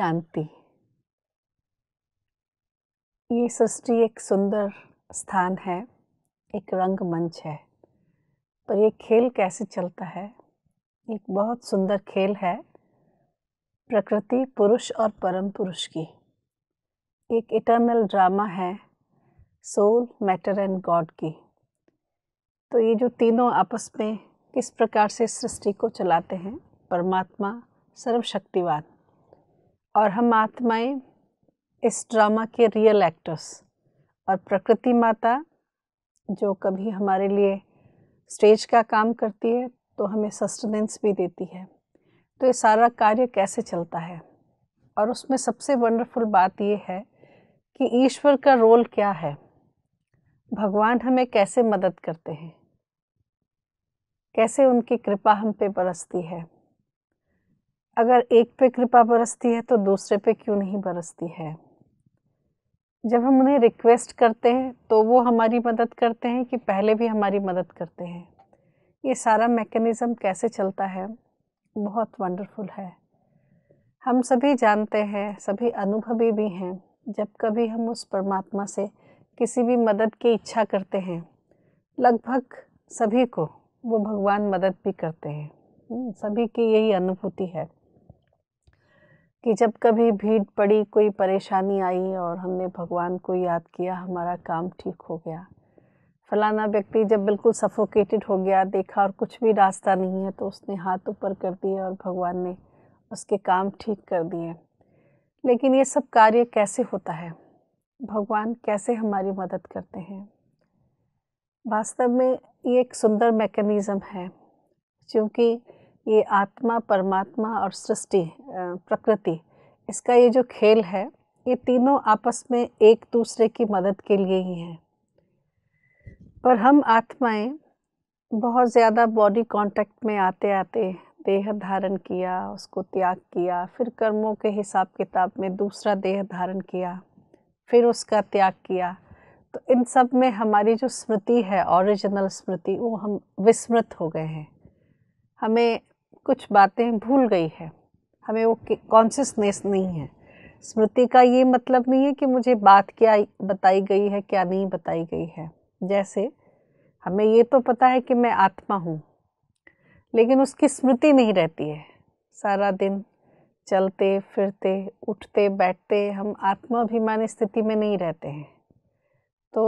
शांति ये सृष्टि एक सुंदर स्थान है एक रंगमंच है पर ये खेल कैसे चलता है एक बहुत सुंदर खेल है प्रकृति पुरुष और परम पुरुष की एक इटर्नल ड्रामा है सोल मैटर एंड गॉड की तो ये जो तीनों आपस में किस प्रकार से सृष्टि को चलाते हैं परमात्मा सर्वशक्तिवान और हम आत्माएं इस ड्रामा के रियल एक्टर्स और प्रकृति माता जो कभी हमारे लिए स्टेज का काम करती है तो हमें सस्टेनेंस भी देती है तो ये सारा कार्य कैसे चलता है और उसमें सबसे वंडरफुल बात ये है कि ईश्वर का रोल क्या है भगवान हमें कैसे मदद करते हैं कैसे उनकी कृपा हम पे बरसती है अगर एक पे कृपा बरसती है तो दूसरे पे क्यों नहीं बरसती है जब हम उन्हें रिक्वेस्ट करते हैं तो वो हमारी मदद करते हैं कि पहले भी हमारी मदद करते हैं ये सारा मैकेनिज़्म कैसे चलता है बहुत वंडरफुल है हम सभी जानते हैं सभी अनुभवी भी हैं जब कभी हम उस परमात्मा से किसी भी मदद की इच्छा करते हैं लगभग सभी को वो भगवान मदद भी करते हैं हम्म, सभी की यही अनुभूति है कि जब कभी भीड़ पड़ी कोई परेशानी आई और हमने भगवान को याद किया हमारा काम ठीक हो गया फलाना व्यक्ति जब बिल्कुल सफोकेटेड हो गया देखा और कुछ भी रास्ता नहीं है तो उसने हाथ ऊपर कर दिए और भगवान ने उसके काम ठीक कर दिए लेकिन ये सब कार्य कैसे होता है भगवान कैसे हमारी मदद करते हैं वास्तव में ये एक सुंदर मैकेनिज़्म है क्योंकि ये आत्मा परमात्मा और सृष्टि प्रकृति इसका ये जो खेल है ये तीनों आपस में एक दूसरे की मदद के लिए ही है पर हम आत्माएं बहुत ज़्यादा बॉडी कांटेक्ट में आते आते देह धारण किया उसको त्याग किया फिर कर्मों के हिसाब किताब में दूसरा देह धारण किया फिर उसका त्याग किया तो इन सब में हमारी जो स्मृति है ओरिजिनल स्मृति वो हम विस्मृत हो गए हैं हमें कुछ बातें भूल गई है हमें वो कॉन्शियसनेस नहीं है स्मृति का ये मतलब नहीं है कि मुझे बात क्या बताई गई है क्या नहीं बताई गई है जैसे हमें ये तो पता है कि मैं आत्मा हूँ लेकिन उसकी स्मृति नहीं रहती है सारा दिन चलते फिरते उठते बैठते हम आत्माभिमान स्थिति में नहीं रहते हैं तो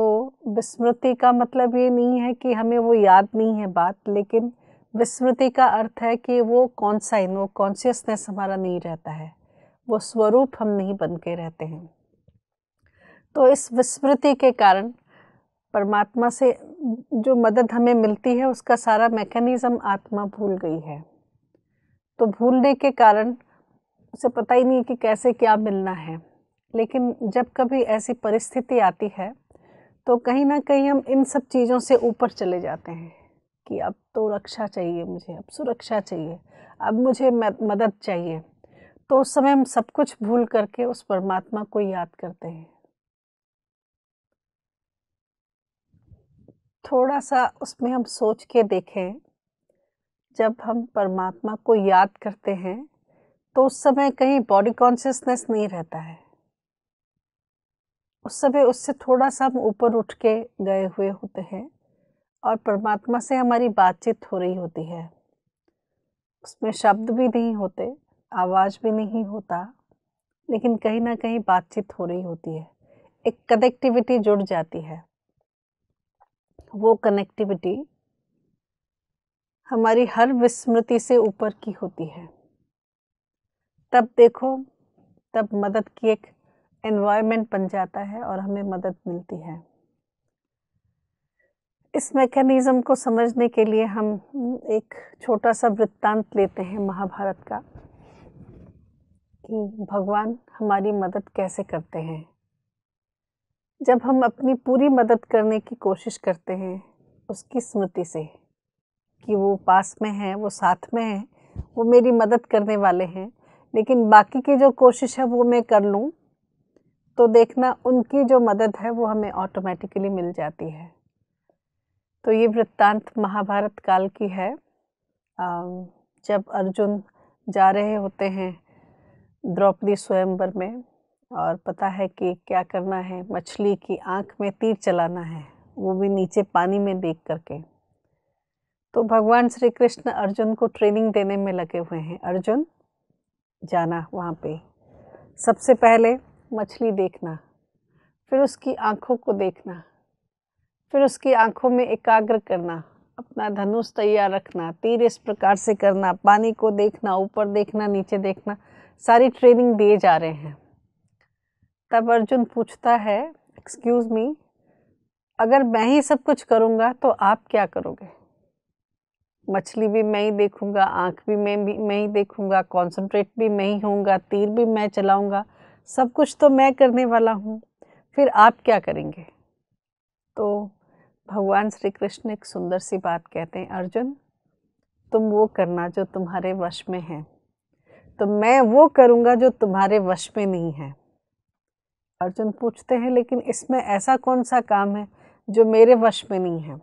विस्मृति का मतलब ये नहीं है कि हमें वो याद नहीं है बात लेकिन विस्मृति का अर्थ है कि वो कौन सा इन वो कॉन्सियसनेस हमारा नहीं रहता है वो स्वरूप हम नहीं बन के रहते हैं तो इस विस्मृति के कारण परमात्मा से जो मदद हमें मिलती है उसका सारा मैकेनिज़्म आत्मा भूल गई है तो भूलने के कारण उसे पता ही नहीं कि कैसे क्या मिलना है लेकिन जब कभी ऐसी परिस्थिति आती है तो कहीं ना कहीं हम इन सब चीज़ों से ऊपर चले जाते हैं कि अब तो रक्षा चाहिए मुझे अब सुरक्षा चाहिए अब मुझे मदद चाहिए तो उस समय हम सब कुछ भूल करके उस परमात्मा को याद करते हैं थोड़ा सा उसमें हम सोच के देखें जब हम परमात्मा को याद करते हैं तो उस समय कहीं बॉडी कॉन्शियसनेस नहीं रहता है उस समय उससे थोड़ा सा हम ऊपर उठ के गए हुए होते हैं और परमात्मा से हमारी बातचीत हो रही होती है उसमें शब्द भी नहीं होते आवाज़ भी नहीं होता लेकिन कहीं ना कहीं बातचीत हो रही होती है एक कनेक्टिविटी जुड़ जाती है वो कनेक्टिविटी हमारी हर विस्मृति से ऊपर की होती है तब देखो तब मदद की एक एनवायरनमेंट बन जाता है और हमें मदद मिलती है इस मैकेनिज़्म को समझने के लिए हम एक छोटा सा वृत्तांत लेते हैं महाभारत का कि भगवान हमारी मदद कैसे करते हैं जब हम अपनी पूरी मदद करने की कोशिश करते हैं उसकी स्मृति से कि वो पास में है वो साथ में है वो मेरी मदद करने वाले हैं लेकिन बाकी की जो कोशिश है वो मैं कर लूँ तो देखना उनकी जो मदद है वो हमें ऑटोमेटिकली मिल जाती है तो ये वृत्तांत महाभारत काल की है जब अर्जुन जा रहे होते हैं द्रौपदी स्वयंवर में और पता है कि क्या करना है मछली की आंख में तीर चलाना है वो भी नीचे पानी में देख करके तो भगवान श्री कृष्ण अर्जुन को ट्रेनिंग देने में लगे हुए हैं अर्जुन जाना वहाँ पे सबसे पहले मछली देखना फिर उसकी आँखों को देखना फिर उसकी आंखों में एकाग्र करना अपना धनुष तैयार रखना तीर इस प्रकार से करना पानी को देखना ऊपर देखना नीचे देखना सारी ट्रेनिंग दिए जा रहे हैं तब अर्जुन पूछता है एक्सक्यूज़ मी अगर मैं ही सब कुछ करूँगा तो आप क्या करोगे मछली भी मैं ही देखूँगा आँख भी मैं भी मैं ही देखूँगा कॉन्सनट्रेट भी मैं ही होऊंगा तीर भी मैं चलाऊँगा सब कुछ तो मैं करने वाला हूँ फिर आप क्या करेंगे तो भगवान श्री कृष्ण एक सुंदर सी बात कहते हैं अर्जुन तुम वो करना जो तुम्हारे वश में है तो मैं वो करूँगा जो तुम्हारे वश में नहीं है अर्जुन पूछते हैं लेकिन इसमें ऐसा कौन सा काम है जो मेरे वश में नहीं है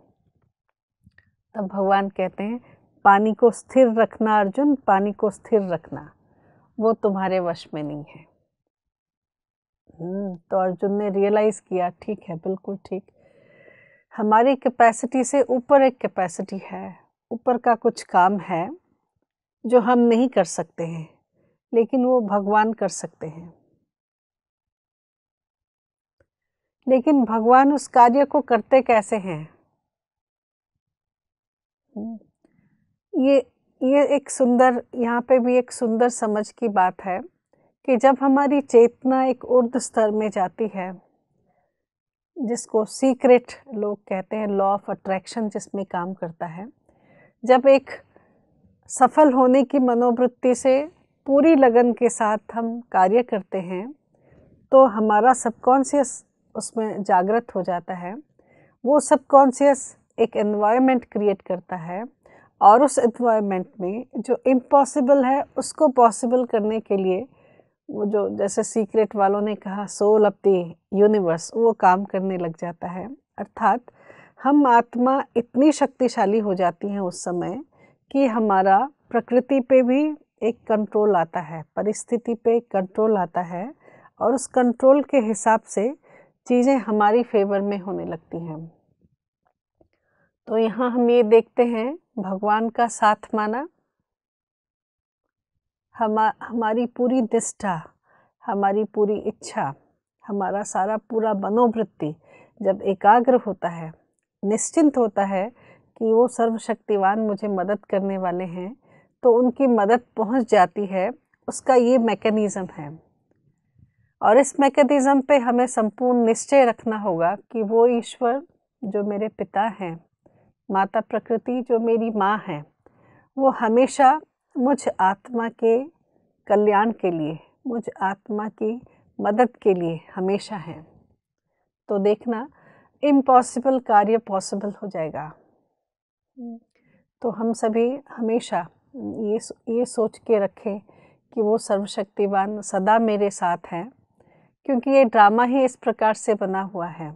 तब भगवान कहते हैं पानी को स्थिर रखना अर्जुन पानी को स्थिर रखना वो तुम्हारे वश में नहीं है हम्म, तो अर्जुन ने रियलाइज़ किया ठीक है बिल्कुल ठीक हमारी कैपेसिटी से ऊपर एक कैपेसिटी है ऊपर का कुछ काम है जो हम नहीं कर सकते हैं लेकिन वो भगवान कर सकते हैं लेकिन भगवान उस कार्य को करते कैसे हैं ये ये एक सुंदर यहाँ पे भी एक सुंदर समझ की बात है कि जब हमारी चेतना एक उर्द स्तर में जाती है जिसको सीक्रेट लोग कहते हैं लॉ ऑफ अट्रैक्शन जिसमें काम करता है जब एक सफल होने की मनोवृत्ति से पूरी लगन के साथ हम कार्य करते हैं तो हमारा सबकॉन्सियस उसमें जागृत हो जाता है वो सबकॉन्सियस एक एनवायरनमेंट क्रिएट करता है और उस एनवायरनमेंट में जो इम्पॉसिबल है उसको पॉसिबल करने के लिए वो जो जैसे सीक्रेट वालों ने कहा सोल ऑफ द यूनिवर्स वो काम करने लग जाता है अर्थात हम आत्मा इतनी शक्तिशाली हो जाती हैं उस समय कि हमारा प्रकृति पे भी एक कंट्रोल आता है परिस्थिति पे कंट्रोल आता है और उस कंट्रोल के हिसाब से चीज़ें हमारी फेवर में होने लगती हैं तो यहाँ हम ये देखते हैं भगवान का साथ माना हम हमारी पूरी निष्ठा हमारी पूरी इच्छा हमारा सारा पूरा मनोवृत्ति जब एकाग्र होता है निश्चिंत होता है कि वो सर्वशक्तिवान मुझे मदद करने वाले हैं तो उनकी मदद पहुंच जाती है उसका ये मैकेनिज़्म है और इस मैकेनिज़्म पे हमें संपूर्ण निश्चय रखना होगा कि वो ईश्वर जो मेरे पिता हैं माता प्रकृति जो मेरी माँ है वो हमेशा मुझ आत्मा के कल्याण के लिए मुझ आत्मा की मदद के लिए हमेशा है तो देखना इम्पॉसिबल कार्य पॉसिबल हो जाएगा तो हम सभी हमेशा ये ये सोच के रखें कि वो सर्वशक्तिवान सदा मेरे साथ हैं क्योंकि ये ड्रामा ही इस प्रकार से बना हुआ है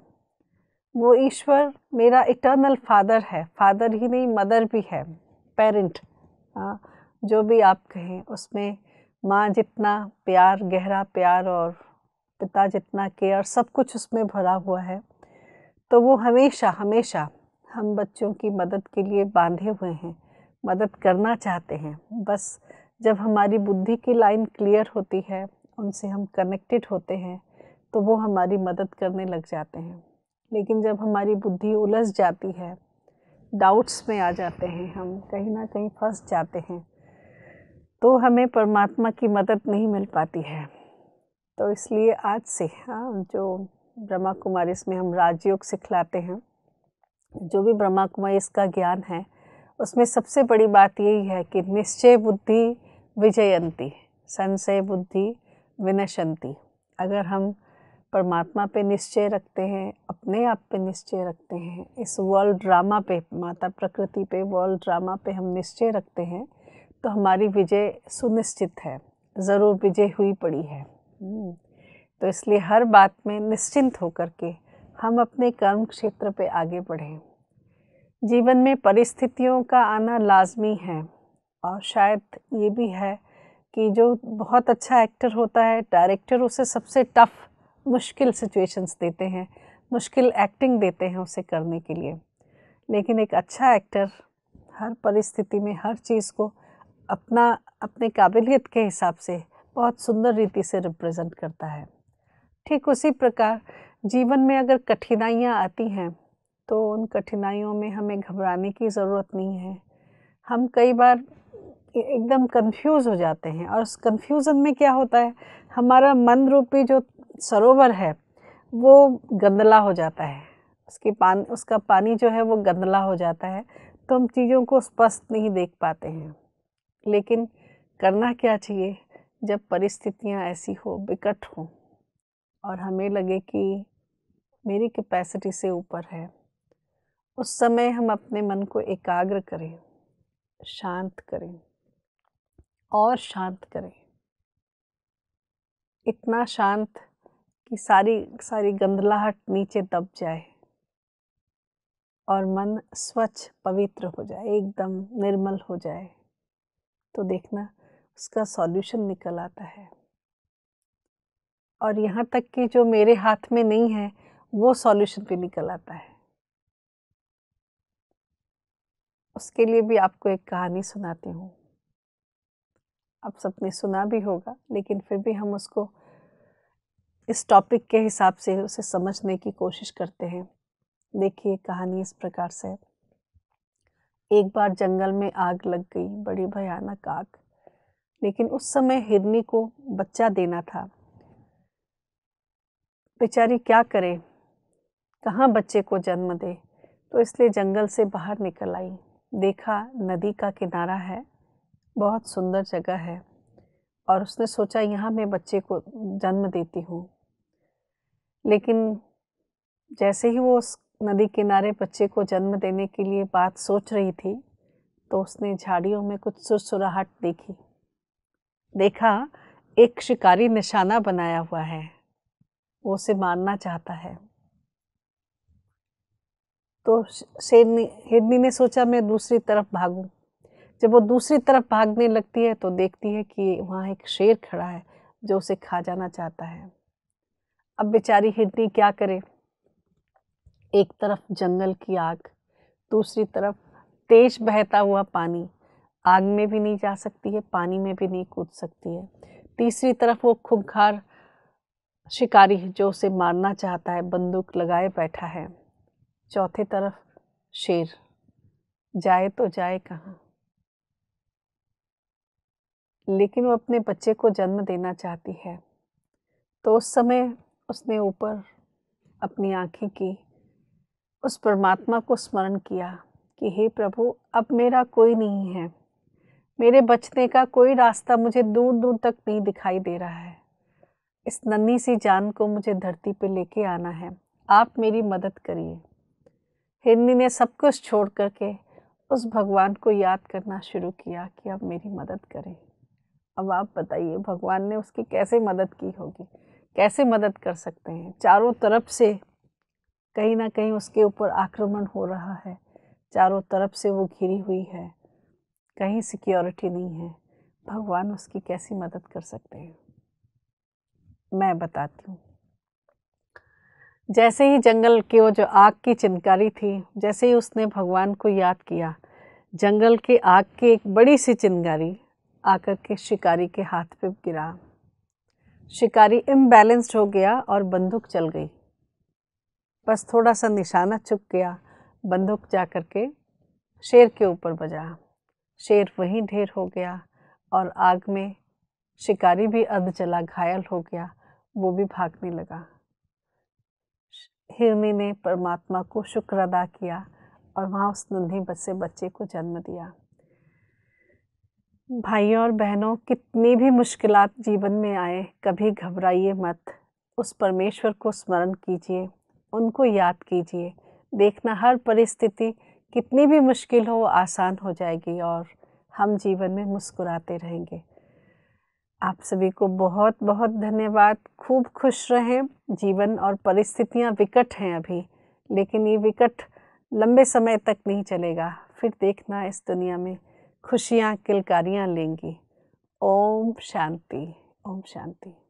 वो ईश्वर मेरा इटर्नल फादर है फादर ही नहीं मदर भी है पेरेंट हाँ जो भी आप कहें उसमें माँ जितना प्यार गहरा प्यार और पिता जितना केयर सब कुछ उसमें भरा हुआ है तो वो हमेशा हमेशा हम बच्चों की मदद के लिए बांधे हुए हैं मदद करना चाहते हैं बस जब हमारी बुद्धि की लाइन क्लियर होती है उनसे हम कनेक्टेड होते हैं तो वो हमारी मदद करने लग जाते हैं लेकिन जब हमारी बुद्धि उलझ जाती है डाउट्स में आ जाते हैं हम कहीं ना कहीं फंस जाते हैं तो हमें परमात्मा की मदद नहीं मिल पाती है तो इसलिए आज से हाँ जो ब्रह्मा कुमारी इसमें हम राजयोग सिखलाते हैं जो भी ब्रह्मा कुमारी इसका ज्ञान है उसमें सबसे बड़ी बात यही है कि निश्चय बुद्धि विजयंती संशय बुद्धि विनशंती अगर हम परमात्मा पे निश्चय रखते हैं अपने आप पे निश्चय रखते हैं इस वर्ल्ड ड्रामा पे माता प्रकृति पे वर्ल्ड ड्रामा पे हम निश्चय रखते हैं तो हमारी विजय सुनिश्चित है ज़रूर विजय हुई पड़ी है हम्म, तो इसलिए हर बात में निश्चिंत होकर के हम अपने कर्म क्षेत्र पे आगे बढ़ें जीवन में परिस्थितियों का आना लाजमी है और शायद ये भी है कि जो बहुत अच्छा एक्टर होता है डायरेक्टर उसे सबसे टफ़ मुश्किल सिचुएशंस देते हैं मुश्किल एक्टिंग देते हैं उसे करने के लिए लेकिन एक अच्छा एक्टर हर परिस्थिति में हर चीज़ को अपना अपने काबिलियत के हिसाब से बहुत सुंदर रीति से रिप्रेजेंट करता है ठीक उसी प्रकार जीवन में अगर कठिनाइयाँ आती हैं तो उन कठिनाइयों में हमें घबराने की ज़रूरत नहीं है हम कई बार एकदम कंफ्यूज हो जाते हैं और उस कन्फ्यूज़न में क्या होता है हमारा मन रूपी जो सरोवर है वो गंदला हो जाता है उसकी पान उसका पानी जो है वो गंदला हो जाता है तो हम चीज़ों को स्पष्ट नहीं देख पाते हैं लेकिन करना क्या चाहिए जब परिस्थितियाँ ऐसी हो विकट हों और हमें लगे कि मेरी कैपेसिटी से ऊपर है उस समय हम अपने मन को एकाग्र करें शांत करें और शांत करें इतना शांत कि सारी सारी गंदलाहट नीचे दब जाए और मन स्वच्छ पवित्र हो जाए एकदम निर्मल हो जाए तो देखना उसका सॉल्यूशन निकल आता है और यहाँ तक कि जो मेरे हाथ में नहीं है वो सॉल्यूशन भी निकल आता है उसके लिए भी आपको एक कहानी सुनाती हूँ आप सबने सुना भी होगा लेकिन फिर भी हम उसको इस टॉपिक के हिसाब से उसे समझने की कोशिश करते हैं देखिए कहानी इस प्रकार से है एक बार जंगल में आग लग गई बड़ी भयानक आग लेकिन उस समय हिरनी को बच्चा देना था बेचारी क्या करे कहाँ बच्चे को जन्म दे तो इसलिए जंगल से बाहर निकल आई देखा नदी का किनारा है बहुत सुंदर जगह है और उसने सोचा यहाँ मैं बच्चे को जन्म देती हूँ लेकिन जैसे ही वो उस नदी किनारे बच्चे को जन्म देने के लिए बात सोच रही थी तो उसने झाड़ियों में कुछ सुरसुराहट देखी देखा एक शिकारी निशाना बनाया हुआ है वो उसे मारना चाहता है तो शेरनी हिरनी ने सोचा मैं दूसरी तरफ भागूं जब वो दूसरी तरफ भागने लगती है तो देखती है कि वहाँ एक शेर खड़ा है जो उसे खा जाना चाहता है अब बेचारी हिरनी क्या करे एक तरफ जंगल की आग दूसरी तरफ तेज बहता हुआ पानी आग में भी नहीं जा सकती है पानी में भी नहीं कूद सकती है तीसरी तरफ वो खूंखार शिकारी जो उसे मारना चाहता है बंदूक लगाए बैठा है चौथी तरफ शेर जाए तो जाए कहाँ लेकिन वो अपने बच्चे को जन्म देना चाहती है तो उस समय उसने ऊपर अपनी आँखें की उस परमात्मा को स्मरण किया कि हे प्रभु अब मेरा कोई नहीं है मेरे बचने का कोई रास्ता मुझे दूर दूर तक नहीं दिखाई दे रहा है इस नन्ही सी जान को मुझे धरती पर लेके आना है आप मेरी मदद करिए हिरनी ने सब कुछ छोड़ करके उस भगवान को याद करना शुरू किया कि अब मेरी मदद करें अब आप बताइए भगवान ने उसकी कैसे मदद की होगी कैसे मदद कर सकते हैं चारों तरफ से कहीं ना कहीं उसके ऊपर आक्रमण हो रहा है चारों तरफ से वो घिरी हुई है कहीं सिक्योरिटी नहीं है भगवान उसकी कैसी मदद कर सकते हैं मैं बताती हूँ जैसे ही जंगल के वो जो आग की चिनकारी थी जैसे ही उसने भगवान को याद किया जंगल के आग की एक बड़ी सी चिनगारी आकर के शिकारी के हाथ पे गिरा शिकारी इम्बैलेंस्ड हो गया और बंदूक चल गई बस थोड़ा सा निशाना चुप गया बंदूक जा कर के शेर के ऊपर बजा शेर वहीं ढेर हो गया और आग में शिकारी भी अध जला घायल हो गया वो भी भागने लगा हिरनी ने परमात्मा को शुक्र अदा किया और वहाँ उस नन्हे बच्चे बच्चे को जन्म दिया भाइयों और बहनों कितनी भी मुश्किलात जीवन में आए कभी घबराइए मत उस परमेश्वर को स्मरण कीजिए उनको याद कीजिए देखना हर परिस्थिति कितनी भी मुश्किल हो आसान हो जाएगी और हम जीवन में मुस्कुराते रहेंगे आप सभी को बहुत बहुत धन्यवाद खूब खुश रहें जीवन और परिस्थितियाँ विकट हैं अभी लेकिन ये विकट लंबे समय तक नहीं चलेगा फिर देखना इस दुनिया में खुशियाँ किलकारियाँ लेंगी ओम शांति ओम शांति